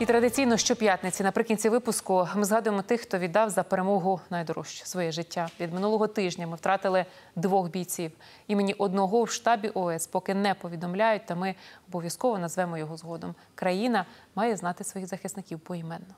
І традиційно щоп'ятниці наприкінці випуску ми згадуємо тих, хто віддав за перемогу найдорожче своє життя. Від минулого тижня ми втратили двох бійців. Імені одного в штабі ОС поки не повідомляють, та ми обов'язково назвемо його згодом. Країна має знати своїх захисників поіменно.